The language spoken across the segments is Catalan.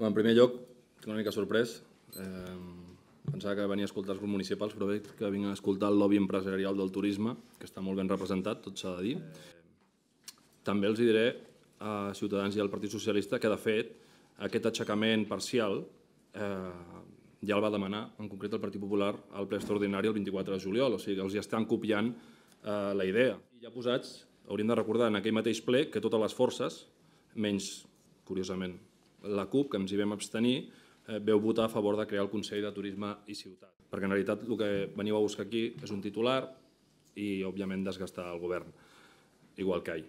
Bueno, en primer lloc, una mica sorprès. Eh, pensava que venia a escoltar els grups municipals, però veig que vinc a escoltar el lobby empresarial del turisme, que està molt ben representat, tot s'ha de dir. També els diré a Ciutadans i al Partit Socialista que, de fet, aquest aixecament parcial eh, ja el va demanar, en concret, el Partit Popular al ple extraordinari el 24 de juliol, o sigui que els hi estan copiant eh, la idea. I ja posats, hauríem de recordar en aquell mateix ple que totes les forces, menys, curiosament, la CUP, que ens hi vam abstenir, eh, veu votar a favor de crear el Consell de Turisme i Ciutat. Perquè en realitat el que veniu a buscar aquí és un titular i, òbviament, desgastar el govern, igual que ahir.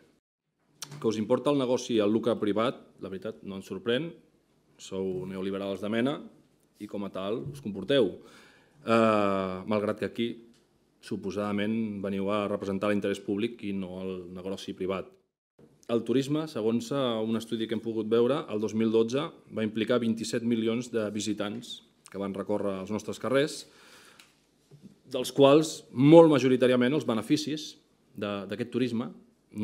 Que us importa el negoci i el lucre privat, la veritat, no ens sorprèn. Sou neoliberals de mena i, com a tal, us comporteu. Eh, malgrat que aquí suposadament veniu a representar l'interès públic i no el negoci privat. El turisme, segons eh, un estudi que hem pogut veure, el 2012 va implicar 27 milions de visitants que van recórrer els nostres carrers, dels quals molt majoritàriament els beneficis d'aquest turisme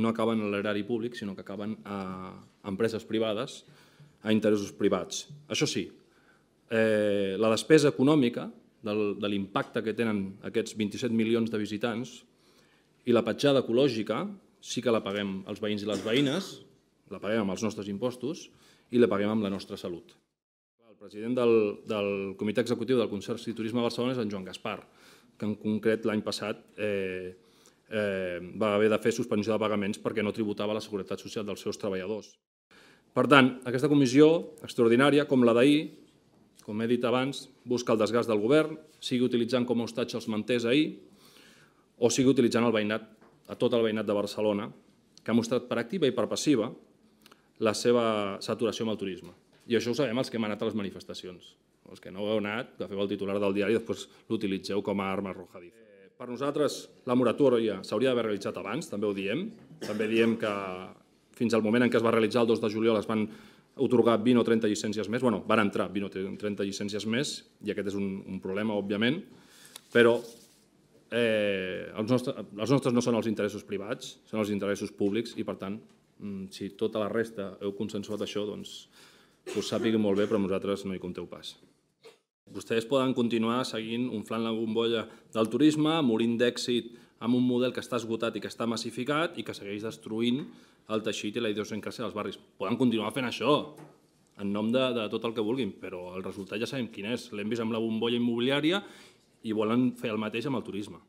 no acaben a l'erari públic, sinó que acaben a empreses privades, a interessos privats. Això sí, eh, la despesa econòmica del, de l'impacte que tenen aquests 27 milions de visitants i la petjada ecològica sí que la paguem els veïns i les veïnes, la paguem amb els nostres impostos i la paguem amb la nostra salut. El president del, del Comitè Executiu del Consorci de Turisme de Barcelona és en Joan Gaspar, que en concret l'any passat eh, eh, va haver de fer suspensió de pagaments perquè no tributava la seguretat social dels seus treballadors. Per tant, aquesta comissió extraordinària, com la d'ahir, com he dit abans, busca el desgast del govern, sigui utilitzant com a hostatge els manters ahir o sigui utilitzant el veïnat a tot el veïnat de Barcelona, que ha mostrat per activa i per passiva la seva saturació amb el turisme. I això ho sabem els que hem anat a les manifestacions. Els que no heu anat, que feu el titular del diari i després l'utilitzeu com a arma arrojadiza. Eh, per nosaltres la moratòria s'hauria d'haver realitzat abans, també ho diem. També diem que fins al moment en què es va realitzar el 2 de juliol es van otorgar 20 o 30 llicències més, bueno, van entrar 20 o 30 llicències més, i aquest és un, un problema, òbviament, però eh, els, nostres, els nostres no són els interessos privats, són els interessos públics i, per tant, mm, si tota la resta heu consensuat això, doncs us sàpiga molt bé, però nosaltres no hi compteu pas. Vostès poden continuar seguint un flan la bombolla del turisme, morint d'èxit amb un model que està esgotat i que està massificat i que segueix destruint el teixit i la idiosincràsia dels barris. Poden continuar fent això en nom de, de tot el que vulguin, però el resultat ja sabem quin és. L'hem vist amb la bombolla immobiliària i volen fer el mateix amb el turisme.